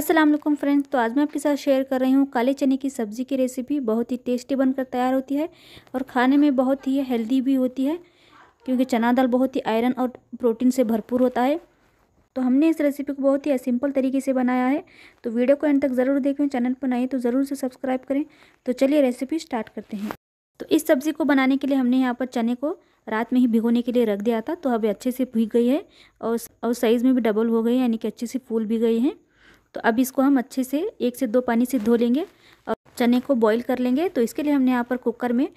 Aslam friends तो आज मैं आपके साथ शेयर कर रही हूँ काले चने की सब्ज़ी की रेसिपी बहुत ही टेस्टी बनकर तैयार होती है और खाने में बहुत ही हेल्दी भी होती है क्योंकि चना दाल बहुत ही आयरन और प्रोटीन से भरपूर होता है तो हमने इस रेसिपी को बहुत ही सिंपल तरीके से बनाया है तो वीडियो को एंड तक ज़रूर देखें चैनल पर नए तो ज़रूर से सब्सक्राइब करें तो चलिए रेसिपी स्टार्ट करते हैं तो इस सब्ज़ी को बनाने के लिए हमने यहाँ पर चने को रात में ही भिगोने के लिए रख दिया था तो अभी अच्छे से भीग गई है और और साइज़ में भी डबल हो गई है यानी कि अच्छे से फूल भी गई हैं तो अब इसको हम अच्छे से एक से दो पानी से धो लेंगे और चने को बॉईल कर लेंगे तो इसके लिए हमने यहाँ पर कुकर में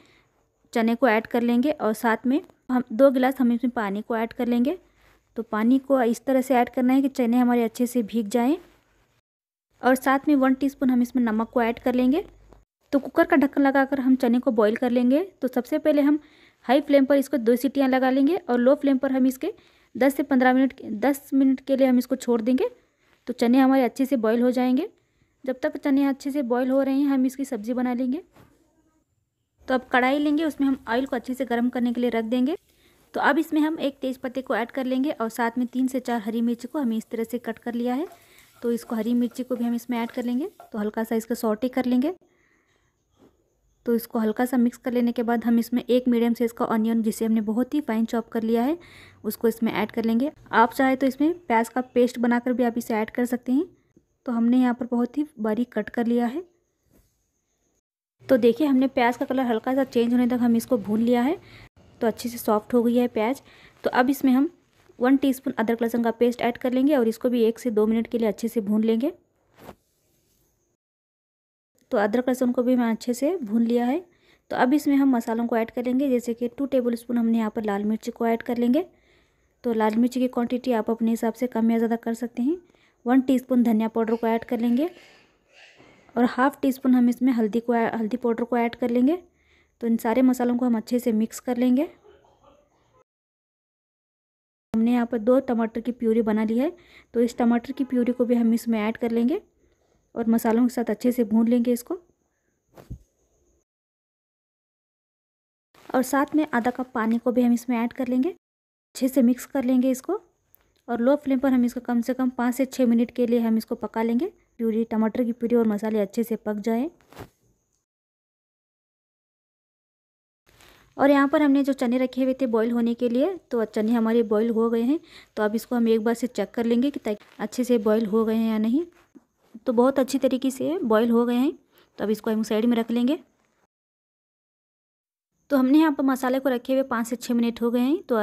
चने को ऐड कर लेंगे और साथ में हम दो गिलास हम इसमें पानी को ऐड कर लेंगे तो पानी को इस तरह से ऐड करना है कि चने हमारे अच्छे से भीग जाएँ और साथ में वन टी हम इसमें नमक को ऐड कर लेंगे तो कुकर का ढक्कन लगाकर हम चने को बॉईल कर लेंगे तो सबसे पहले हम हाई फ्लेम पर इसको दो सीटियाँ लगा लेंगे और लो फ्लेम पर हम इसके दस से पंद्रह मिनट दस मिनट के लिए हम इसको छोड़ देंगे तो चने हमारे अच्छे से बॉईल हो जाएंगे जब तक चने अच्छे से बॉईल हो रहे हैं हम इसकी सब्ज़ी बना लेंगे तो अब कढ़ाई लेंगे उसमें हम ऑयल को अच्छे से गर्म करने के लिए रख देंगे तो अब इसमें हम एक तेज़ पत्ते को ऐड कर लेंगे और साथ में तीन से चार हरी मिर्ची को हमें इस तरह से कट कर लिया है तो इसको हरी मिर्ची को भी हम इसमें ऐड कर लेंगे तो हल्का सा इसका सॉटे कर लेंगे तो इसको हल्का सा मिक्स कर लेने के बाद हम इसमें एक मीडियम साइज़ का ऑनियन जिसे हमने बहुत ही फाइन चॉप कर लिया है उसको इसमें ऐड कर लेंगे आप चाहे तो इसमें प्याज का पेस्ट बनाकर भी आप इसे ऐड कर सकते हैं तो हमने यहाँ पर बहुत ही बारीक कट कर लिया है तो देखिए हमने प्याज का कलर हल्का सा चेंज होने तक हम इसको भून लिया है तो अच्छे से सॉफ्ट हो गई है प्याज तो अब इसमें हम वन टीस्पून अदरक लहसुन का पेस्ट ऐड कर लेंगे और इसको भी एक से दो मिनट के लिए अच्छे से भून लेंगे तो अदरक लहसुन को भी मैं अच्छे से भून लिया है तो अब इसमें हम मसालों को ऐड करेंगे जैसे कि टू टेबल स्पून हमने यहाँ पर लाल मिर्च को ऐड कर लेंगे तो लाल मिर्च की क्वांटिटी आप अपने हिसाब से कम या ज़्यादा कर सकते हैं वन टीस्पून धनिया पाउडर को ऐड कर लेंगे और हाफ़ टी स्पून हम इसमें हल्दी को हल्दी पाउडर को ऐड कर लेंगे तो इन सारे मसालों को हम अच्छे से मिक्स कर लेंगे हमने यहाँ पर दो टमाटर की प्यूरी बना ली है तो इस टमाटर की प्यूरी को भी हम इसमें ऐड कर लेंगे और मसालों के साथ अच्छे से भून लेंगे इसको और साथ में आधा कप पानी को भी हम इसमें ऐड कर लेंगे अच्छे से मिक्स कर लेंगे इसको और लो फ्लेम पर हम इसको कम से कम पाँच से छः मिनट के लिए हम इसको पका लेंगे प्यूरी टमाटर की प्यूरी और मसाले अच्छे से पक जाएं और यहाँ पर हमने जो चने रखे हुए थे बॉईल होने के लिए तो चने हमारे बॉईल हो गए हैं तो अब इसको हम एक बार से चेक कर लेंगे कि अच्छे से बॉईल हो गए हैं या नहीं तो बहुत अच्छी तरीके से बॉयल हो गए हैं तो अब इसको हम साइड में रख लेंगे तो हमने यहाँ पर मसाले को रखे हुए पाँच से छः मिनट हो गए हैं तो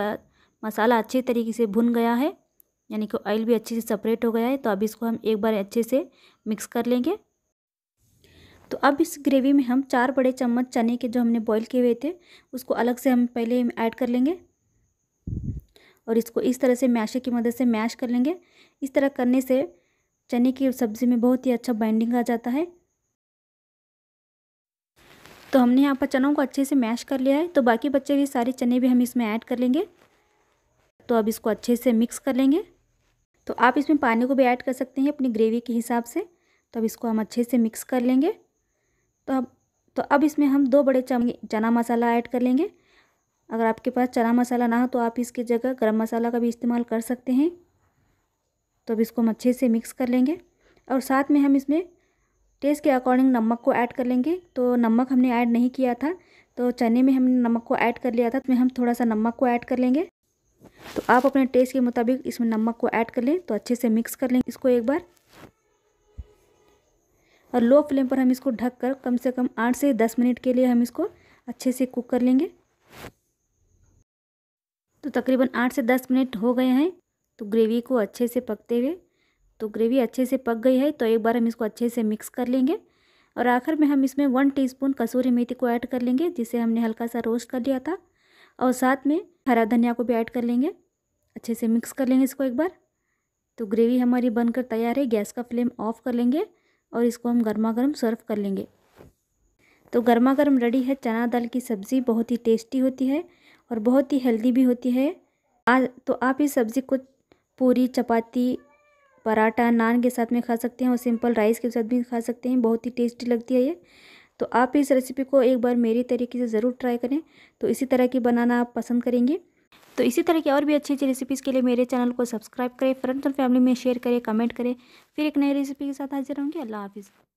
मसाला अच्छे तरीके से भुन गया है यानी कि ऑयल भी अच्छे से सेपरेट हो गया है तो अब इसको हम एक बार अच्छे से मिक्स कर लेंगे तो अब इस ग्रेवी में हम चार बड़े चम्मच चने के जो हमने बॉईल किए हुए थे उसको अलग से हम पहले ऐड कर लेंगे और इसको इस तरह से मैशे की मदद से मैश कर लेंगे इस तरह करने से चने की सब्ज़ी में बहुत ही अच्छा बाइंडिंग आ जाता है तो हमने यहाँ पर चनों को अच्छे से मैश कर लिया है तो बाकी बच्चे भी सारे चने भी हम इसमें ऐड कर लेंगे तो अब इसको अच्छे से मिक्स कर लेंगे तो आप इसमें पानी को भी ऐड कर सकते हैं अपनी ग्रेवी के हिसाब से तो अब इसको हम अच्छे से मिक्स कर लेंगे तो अब तो अब इसमें हम दो बड़े चना मसाला ऐड कर लेंगे अगर आपके पास चना मसाला ना हो तो आप इसकी जगह गरम मसाला का भी इस्तेमाल कर सकते हैं तो अब इसको हम अच्छे से मिक्स कर लेंगे और साथ में हम इसमें टेस्ट के अकॉर्डिंग नमक को ऐड कर लेंगे तो नमक हमने ऐड नहीं किया था तो चने में हमने नमक को ऐड कर लिया था इसमें हम थोड़ा सा नमक को ऐड कर लेंगे तो आप अपने टेस्ट के मुताबिक इसमें नमक को ऐड कर लें तो अच्छे से मिक्स कर लें इसको एक बार और लो फ्लेम पर हम इसको ढक कर कम से कम आठ से दस मिनट के लिए हम इसको अच्छे से कुक कर लेंगे तो तकरीबन आठ से दस मिनट हो गए हैं तो ग्रेवी को अच्छे से पकते हुए तो ग्रेवी अच्छे से पक गई है तो एक बार हम इसको अच्छे से मिक्स कर लेंगे और आखिर में हम इसमें वन टीस्पून कसूरी मेथी को ऐड कर लेंगे जिसे हमने हल्का सा रोस्ट कर लिया था और साथ में हरा धनिया को भी ऐड कर लेंगे अच्छे से मिक्स कर लेंगे इसको एक बार तो ग्रेवी हमारी बनकर तैयार है गैस का फ्लेम ऑफ कर लेंगे और इसको हम गर्मा गर्म सर्व कर लेंगे तो गर्मा गर्म रेडी है चना दाल की सब्ज़ी बहुत ही टेस्टी होती है और बहुत ही हेल्दी भी होती है आज तो आप इस सब्ज़ी को पूरी चपाती पराठा नान के साथ में खा सकते हैं और सिंपल राइस के साथ भी खा सकते हैं बहुत ही टेस्टी लगती है ये तो आप इस रेसिपी को एक बार मेरी तरीके से ज़रूर ट्राई करें तो इसी तरह की बनाना आप पसंद करेंगे तो इसी तरह की और भी अच्छी अच्छी रेसिपीज़ के लिए मेरे चैनल को सब्सक्राइब करें फ्रेंड्स और फैमिली में शेयर करें कमेंट करें फिर एक नई रेसिपी के साथ हाजिर होंगे अल्लाह हाफिज़